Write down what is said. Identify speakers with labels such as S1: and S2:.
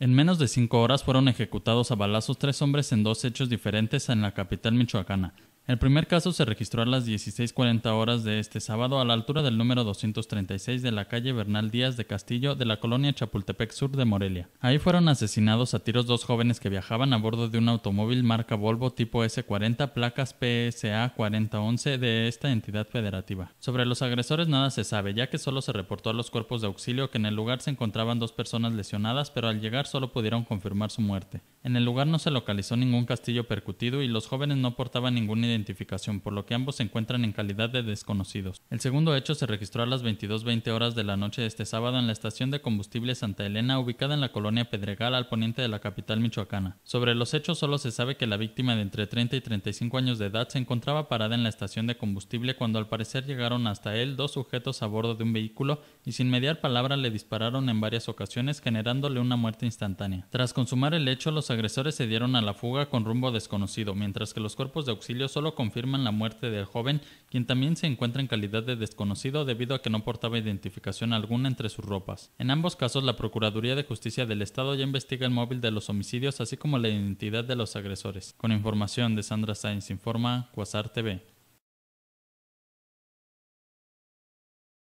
S1: En menos de cinco horas fueron ejecutados a balazos tres hombres en dos hechos diferentes en la capital michoacana, el primer caso se registró a las 16.40 horas de este sábado a la altura del número 236 de la calle Bernal Díaz de Castillo de la colonia Chapultepec Sur de Morelia. Ahí fueron asesinados a tiros dos jóvenes que viajaban a bordo de un automóvil marca Volvo tipo S40 placas PSA 4011 de esta entidad federativa. Sobre los agresores nada se sabe, ya que solo se reportó a los cuerpos de auxilio que en el lugar se encontraban dos personas lesionadas, pero al llegar solo pudieron confirmar su muerte. En el lugar no se localizó ningún castillo percutido y los jóvenes no portaban ninguna identificación, por lo que ambos se encuentran en calidad de desconocidos. El segundo hecho se registró a las 22.20 horas de la noche de este sábado en la estación de combustible Santa Elena, ubicada en la colonia Pedregal, al poniente de la capital michoacana. Sobre los hechos solo se sabe que la víctima de entre 30 y 35 años de edad se encontraba parada en la estación de combustible cuando al parecer llegaron hasta él dos sujetos a bordo de un vehículo y sin mediar palabra le dispararon en varias ocasiones generándole una muerte instantánea. Tras consumar el hecho, los agresores se dieron a la fuga con rumbo desconocido, mientras que los cuerpos de auxilio solo confirman la muerte del joven, quien también se encuentra en calidad de desconocido debido a que no portaba identificación alguna entre sus ropas. En ambos casos, la Procuraduría de Justicia del Estado ya investiga el móvil de los homicidios, así como la identidad de los agresores. Con información de Sandra Sainz, informa Quasar TV.